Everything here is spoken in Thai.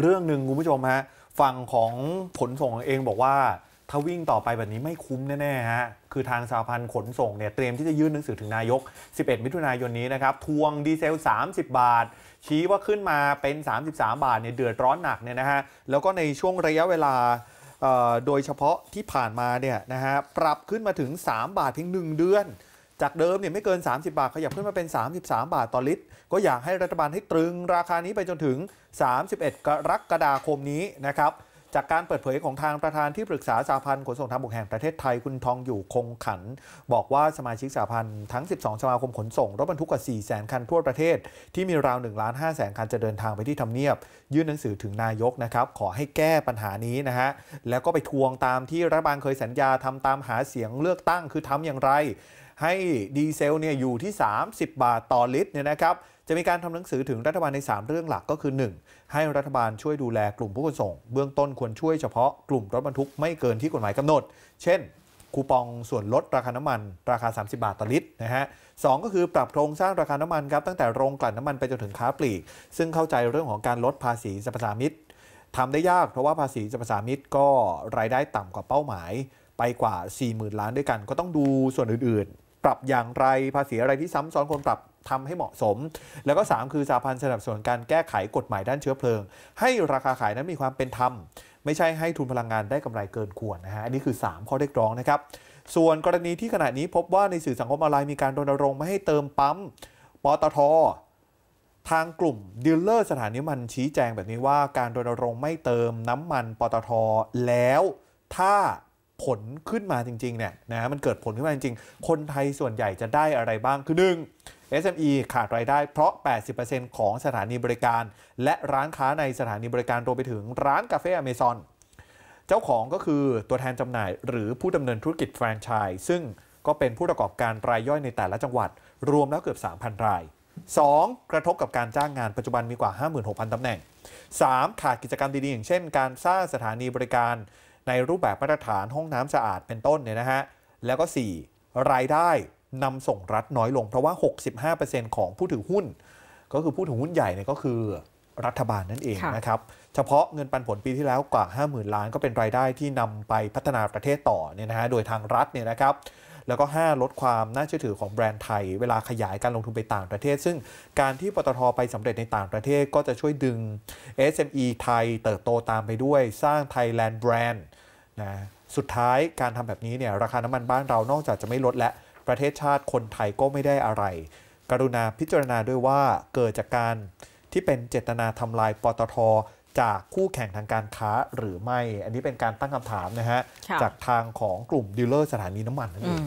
เรื่องหนึ่งคุณผู้ชมฮะ ฝั่งของขนส่งเองบอกว่า ถ้าวิ่งต่อไปแบบนี้ไม่คุ้มแน่ๆฮะคือทางสาพันธ์ขนส่งเนี่ยเตรียมที่จะยื่นหนังสือถึงนายก 11 มิถุนายนนี้นะครับ ทวงดีเซล 30 บาท ชี้ว่าขึ้นมาเป็น 33 บาทเนี่ยเดือดร้อนหนักเนี่ยนะฮะแล้วก็ในช่วงระยะเวลาโดยเฉพาะที่ผ่านมาเนี่ยนะฮะปรับขึ้นมาถึง 3 บาทเพียง1เดือนจากเดิมเนี่ยไม่เกิน 30 บาทขยับขึ้นมาเป็น 33 บาทต่อลิตร ก็อยากให้รัฐบาลให้ตรึงราคานี้ไปจนถึง 31 กรกฎาคมนี้นะครับ จากการเปิดเผยของทางประธานที่ปรึกษาสาพันธ์ ขนส่งทางบกแห่งประเทศไทยคุณทองอยู่คงขัน บอกว่าสมาชิกสาพันธ์ทั้ง 12 สมาคมขนส่งรถบรรทุกกว่า4แสนคันทั่วประเทศ ที่มีราว1ล้าน5แสนคันจะเดินทางไปที่ทำเนียบ ยื่นหนังสือถึงนายกนะครับขอให้แก้ปัญหานี้นะฮะแล้วก็ไปทวงตามที่รัฐบาลเคยสัญญาทำตามหาเสียงเลือกตั้งคือทำอย่างไรให้ดีเซลเนี่ยอยู่ที่ 30 บาทต่อลิตรเนี่ยนะครับ จะมีการทำหนังสือถึงรัฐบาลใน 3 เรื่องหลักก็คือ 1. ให้รัฐบาลช่วยดูแลกลุ่มผู้ขนส่ง เบื้องต้นควรช่วยเฉพาะกลุ่มรถบรรทุก ไม่เกินที่กฎหมายกำหนด เช่นคูปองส่วนลดราคาน้ำมัน ราคา 30 บาทต่อลิตรนะฮะสก็คือปรับโครงสร้างราคาน้ำมันครับตั้งแต่โรงกลั่นน้ำมันไปจนถึงค้าปลีก ซึ่งเข้าใจเรื่องของการลดภาษีสรรพสามิตทำได้ยากเพราะว่าภาษีสรรพสามิตก็รายได้ต่ำกว่าเป้าหมาย ไปกว่า40,000ล้านด้วยกัน ก็ต้องดูส่วนอื่นปรับอย่างไรภาษีอะไรที่ซ้ำซ้อนควรปรับทำให้เหมาะสม แล้วก็ 3 คือสาพันธ์สนับสนุนการแก้ไขกฎหมายด้านเชื้อเพลิง ให้ราคาขายนั้นมีความเป็นธรรมไม่ใช่ให้ทุนพลังงานได้กำไรเกินควรนะฮะอันนี้คือ 3ข้อเรียกร้องนะครับ ส่วนกรณีที่ขณะนี้พบว่าในสื่อสังคมออนไลน์มีการรณรงค์ไม่ให้เติมปั๊มปตททางกลุ่มดีลเลอร์สถานีมันชี้แจงแบบนี้ว่าการรณรงค์ไม่เติมน้ำมันปตท แล้วถ้าผลขึ้นมาจริง ๆ เนี่ยนะมันเกิดผลขึ้นมาจริง ๆ คนไทยส่วนใหญ่จะได้อะไรบ้าง คือหนึ่ง SME ขาดรายได้เพราะ 80%ของสถานีบริการ และร้านค้าในสถานีบริการรวมไปถึงร้านกาแฟอเมซอนเจ้าของก็คือตัวแทนจำหน่าย หรือผู้ดำเนินธุรกิจแฟรนไชส์ซึ่งก็เป็นผู้ประกอบการรายย่อยในแต่ละจังหวัด รวมแล้วเกือบ 3,000 ราย 2. กระทบกับการจ้างงานปัจจุบันมีกว่า 56,000ตำแหน่ง 3. ขาดกิจกรรมดีๆอย่าง เช่น การสร้างสถานีบริการในรูปแบบมาตรฐานห้องน้ำสะอาดเป็นต้นเนี่ยนะฮะแล้วก็ 4 รายได้นำส่งรัฐน้อยลง เพราะว่า 65%ของผู้ถือหุ้น ก็คือผู้ถือหุ้นใหญ่เนี่ยก็คือรัฐบาลนั่นเองนะครับ เฉพาะเงินปันผลปีที่แล้วกว่า 50,000ล้านก็เป็นรายได้ที่นำไปพัฒนาประเทศต่อเนี่ยนะฮะโดยทางรัฐเนี่ยนะครับแล้วก็ 5 ลดความน่าเชื่อถือของแบรนด์ไทย เวลาขยายการลงทุนไปต่างประเทศ ซึ่งการที่ปตทไปสำเร็จในต่างประเทศ ก็จะช่วยดึง SME ไทยเติบโตตามไปด้วยสร้างไทยแลนด์แบรนด์นะสุดท้ายการทำแบบนี้เนี่ยราคาน้ำมันบ้านเรานอกจากจะไม่ลดและ ประเทศชาติคนไทยก็ไม่ได้อะไร กรุณาพิจารณาด้วยว่าเกิดจากการที่เป็นเจตนาทำลายปตทจากคู่แข่งทางการค้าหรือไม่ อันนี้เป็นการตั้งคำถามนะฮะ จากทางของกลุ่มดีลเลอร์สถานีน้ำมันนั่นเอง